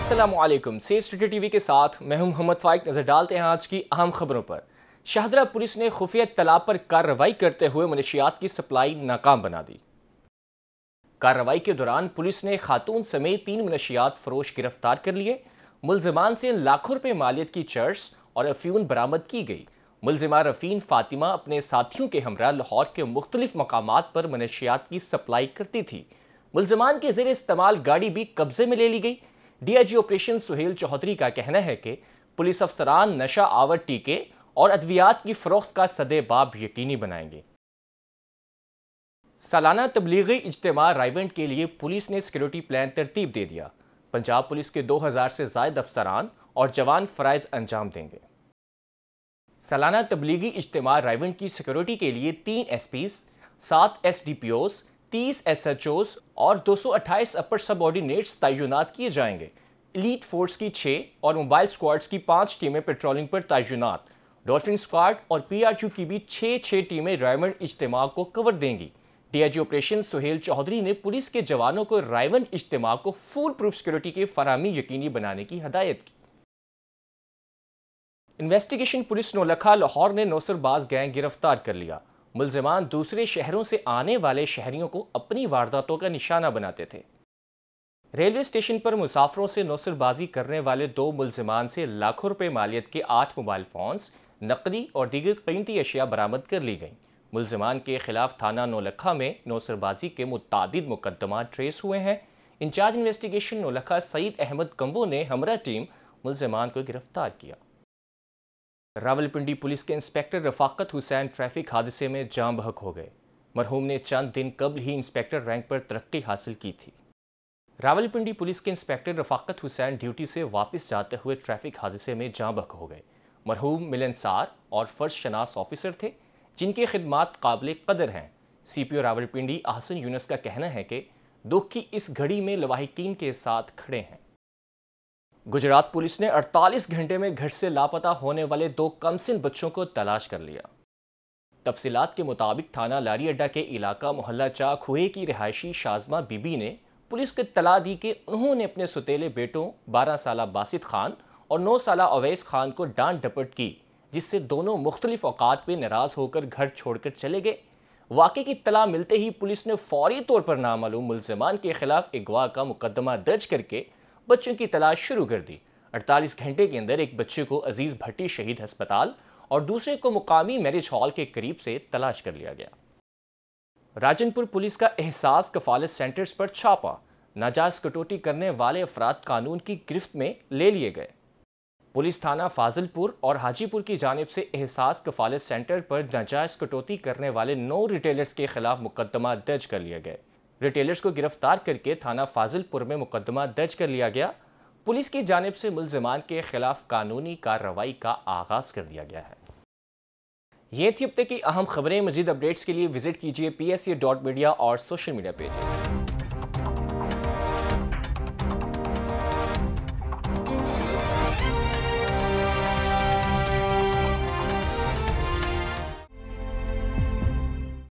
Aslam safe study TV के साथ मैं हूं मोहम्मद फाइक नज़र डालते हैं आज की अहम खबरों पर शाहदरा पुलिस ने खुफिया तालाब पर कार्रवाई करते हुए मनशियात की सप्लाई नाकाम बना दी कार्रवाई के दौरान पुलिस ने खातून समेत तीन मनशियात फरोश गिरफ्तार कर लिए मुलजमान से लाखों रुपये मालियत की चर्च और अफ्यून बरामद की गई मुलजमान रफ़ीन फ़ातिमा अपने साथियों के हमरा लाहौर के मुख्तलिफ मकाम पर मनशियात की सप्लाई करती थी मुलजमान के जेर इस्तेमाल गाड़ी भी कब्जे में ले ली गई डीआईजी ऑपरेशन सुहेल चौधरी का कहना है कि पुलिस अफसरान नशा आवर टीके और अद्वियात की फरोख्त का सदे बाब यकीनी बनाएंगे सालाना तबलीगी इजतम राइवेंट के लिए पुलिस ने सिक्योरिटी प्लान तरतीब दे दिया पंजाब पुलिस के 2000 से जायद अफसरान और जवान फ़राइज अंजाम देंगे सालाना तबलीगी इजतम राइवेंट की सिक्योरिटी के लिए तीन एस पीज सात S D P Os 30 SHOs और अट्ठाईस अपर सबॉर्डिनेट्स तैनात किए जाएंगे इलीट फोर्स की छः और मोबाइल स्क्वाड्स की पाँच टीमें पेट्रोलिंग पर तैनात डॉल्फिन स्क्वाड और पीआरक्यू की भी छः छः टीमें रायवन इज्तम को कवर देंगी डीआईजी ऑपरेशन सुहेल चौधरी ने पुलिस के जवानों को रायवन इज्तम को फुल प्रूफ सिक्योरिटी की फरहमी यकीनी बनाने की हदायत की इन्वेस्टिगेशन पुलिस नौलखा लाहौर ने नौसरबाज गैंग गिरफ्तार कर लिया मुलजमान दूसरे शहरों से आने वाले शहरियों को अपनी वारदातों का निशाना बनाते थे रेलवे स्टेशन पर मुसाफरों से नौसरबाजी करने वाले दो मुलजमान से लाखों रुपये मालियत के आठ मोबाइल फ़ोन्स नकदी और दीगर कीमती अशिया बरामद कर ली गईं मुलजमान के खिलाफ थाना नौलखा में नौसरबाजी के मुतद मुकदमा ट्रेस हुए हैं इंचार्ज इन्वेस्टिगेशन नौलखा सईद अहमद कम्बो ने हमरा टीम मुलजमान को गिरफ्तार किया रावलपिंडी पुलिस के इंस्पेक्टर रफाकत हुसैन ट्रैफिक हादसे में जाम बहक हो गए मरहूम ने चंद दिन कबल ही इंस्पेक्टर रैंक पर तरक्की हासिल की थी रावलपिंडी पुलिस के इंस्पेक्टर रफाकत हुसैन ड्यूटी से वापस जाते हुए ट्रैफिक हादसे में जाम बहक हो गए मरहूम मिलनसार और फर्श शनास ऑफिसर थे जिनके खदमात काबिल कदर हैं C P O Rawalpindi Ahsan Younis का कहना है कि दुख की इस घड़ी में लवाहिकीन के साथ खड़े हैं गुजरात पुलिस ने 48 घंटे में घर से लापता होने वाले दो कमसिन बच्चों को तलाश कर लिया तफसीत के मुताबिक थाना लारी अड्डा के इलाका मोहल्ला चा खुहे की रिहायशी शाजमा बीबी ने पुलिस को तला दी कि उन्होंने अपने सुतेले बेटों 12 साल बासित खान और 9 साल अवैस खान को डांट डपट की जिससे दोनों मुख्तलिफ अवकात में नाराज़ होकर घर छोड़कर चले गए वाक़े की तला मिलते ही पुलिस ने फौरी तौर पर नामालूम मुलजमान के खिलाफ अगवा का मुकदमा दर्ज करके बच्चों की तलाश शुरू कर दी 48 घंटे के अंदर एक बच्चे को अजीज़ भट्टी शहीद अस्पताल और दूसरे को मुकामी मैरिज हॉल के करीब से तलाश कर लिया गया राजनपुर पुलिस का एहसास कफालत सेंटर्स पर छापा नाजायज कटौती करने वाले अफराद कानून की गिरफ्त में ले लिए गए पुलिस थाना फाजिलपुर और हाजीपुर की जानब से एहसास कफालत सेंटर पर नाजायज कटौती करने वाले नौ रिटेलर्स के खिलाफ मुकदमा दर्ज कर लिए गए रिटेलर्स को गिरफ्तार करके थाना फाजिलपुर में मुकदमा दर्ज कर लिया गया पुलिस की जानब से मुलजमान के खिलाफ कानूनी कार्रवाई का आगाज कर दिया गया है ये थी अब तक की अहम खबरें मजीद अपडेट्स के लिए विजिट कीजिए पी एस डॉट मीडिया और सोशल मीडिया पेजेस